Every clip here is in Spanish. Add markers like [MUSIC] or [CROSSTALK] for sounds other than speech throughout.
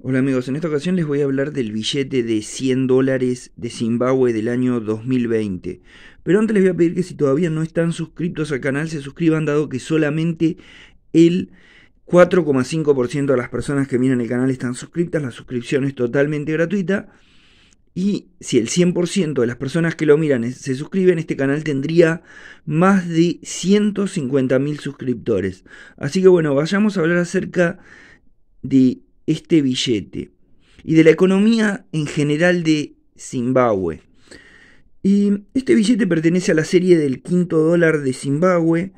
Hola amigos, en esta ocasión les voy a hablar del billete de 100 dólares de Zimbabue del año 2020. Pero antes les voy a pedir que si todavía no están suscritos al canal se suscriban dado que solamente el 4,5% de las personas que miran el canal están suscritas, la suscripción es totalmente gratuita. Y si el 100% de las personas que lo miran se suscriben, este canal tendría más de 150.000 suscriptores. Así que bueno, vayamos a hablar acerca de este billete y de la economía en general de Zimbabue. Y este billete pertenece a la serie del quinto dólar de Zimbabue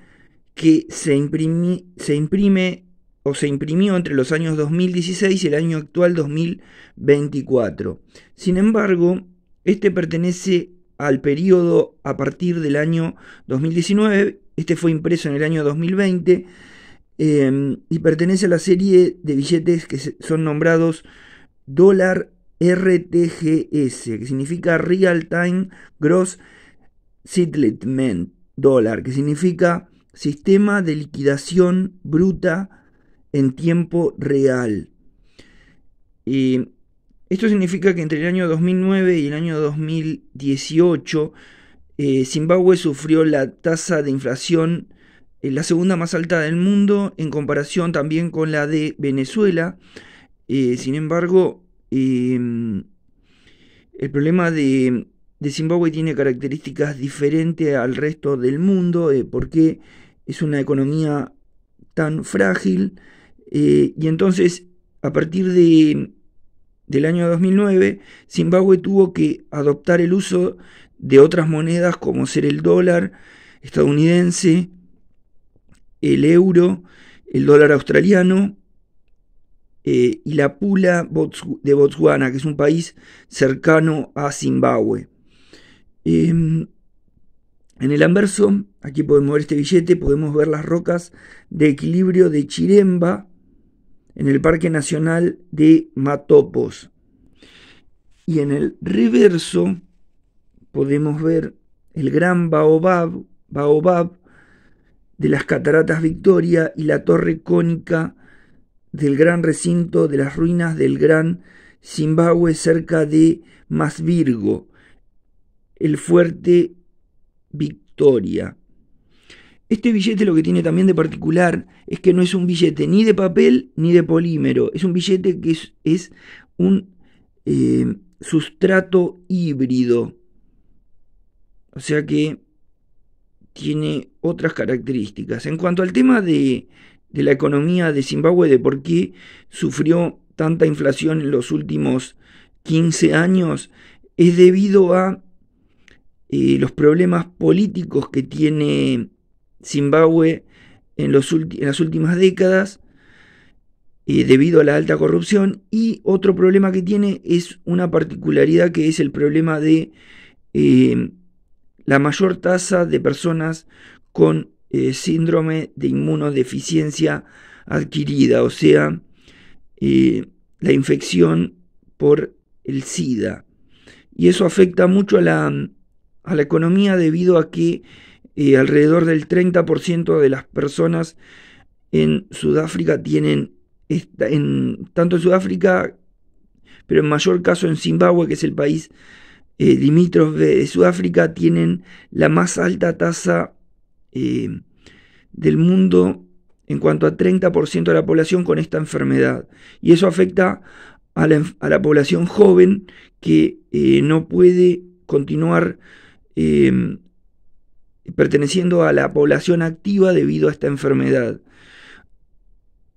que se, imprime se imprime o se imprimió entre los años 2016 y el año actual 2024. Sin embargo, este pertenece al periodo a partir del año 2019, este fue impreso en el año 2020 Em, y pertenece a la serie de billetes que son nombrados dólar RTGS, que significa Real Time Gross Settlement Dollar, que significa Sistema de Liquidación Bruta en Tiempo Real. Y esto significa que entre el año 2009 y el año 2018, eh, Zimbabue sufrió la tasa de inflación eh, la segunda más alta del mundo en comparación también con la de Venezuela. Eh, sin embargo, em, el problema de, Zimbabue tiene características diferentes al resto del mundo, eh, porque es una economía tan frágil. y entonces, a partir del año 2009, Zimbabue tuvo que adoptar el uso de otras monedas como ser el dólar estadounidense, el euro, el dólar australiano eh, y la pula de Botswana, que es un país cercano a Zimbabue. Em, en el anverso, aquí podemos ver este billete, podemos ver las rocas de equilibrio de Chiremba en el Parque Nacional de Matopos. Y en el reverso podemos ver el gran baobab, baobab de las cataratas Victoria y la torre cónica del gran recinto de las ruinas del gran Zimbabue cerca de Masvirgo, el fuerte Victoria. Este billete lo que tiene también de particular es que no es un billete ni de papel ni de polímero, es un billete que es, un eh, sustrato híbrido. O sea que tiene otras características. En cuanto al tema de, la economía de Zimbabue, de por qué sufrió tanta inflación en los últimos 15 años, es debido a eh, los problemas políticos que tiene Zimbabue en, las últimas décadas, eh, debido a la alta corrupción, y otro problema que tiene es una particularidad que es el problema de eh, la mayor tasa de personas con eh, síndrome de inmunodeficiencia adquirida, o sea, eh, la infección por el SIDA. Y eso afecta mucho a la, economía debido a que eh, alrededor del 30% de las personas en Sudáfrica tienen, en, tanto en Sudáfrica, pero en mayor caso en Zimbabue, que es el país eh, limítrofe de Sudáfrica, tienen la más alta tasa eh, del mundo en cuanto a 30% de la población con esta enfermedad. Y eso afecta a la, población joven que eh, no puede continuar em, perteneciendo a la población activa debido a esta enfermedad.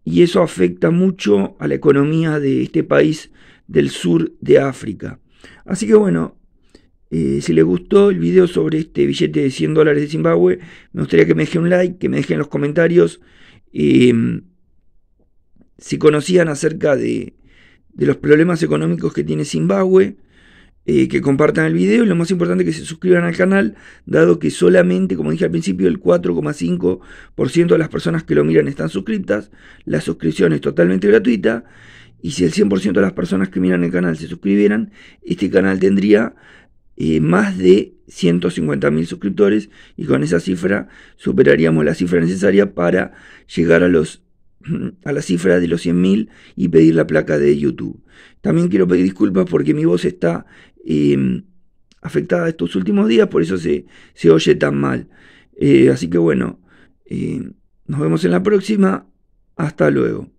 Y eso afecta mucho a la economía de este país del sur de África. Así que bueno, eh, si les gustó el video sobre este billete de 100 dólares de Zimbabue, me gustaría que me dejen un like, que me dejen los comentarios. Em, si conocían acerca de, los problemas económicos que tiene Zimbabue, eh, que compartan el video y lo más importante que se suscriban al canal, dado que solamente, como dije al principio, el 4,5% de las personas que lo miran están suscritas, La suscripción es totalmente gratuita. Y si el 100% de las personas que miran el canal se suscribieran, este canal tendría eh, más de 150.000 suscriptores y con esa cifra superaríamos la cifra necesaria para llegar a los [CLEARS THROAT] a la cifra de los 100.000 y pedir la placa de YouTube. También quiero pedir disculpas porque mi voz está em, afectada estos últimos días, por eso se, se oye tan mal. Eh, así que bueno, eh, nos vemos en la próxima. Hasta luego.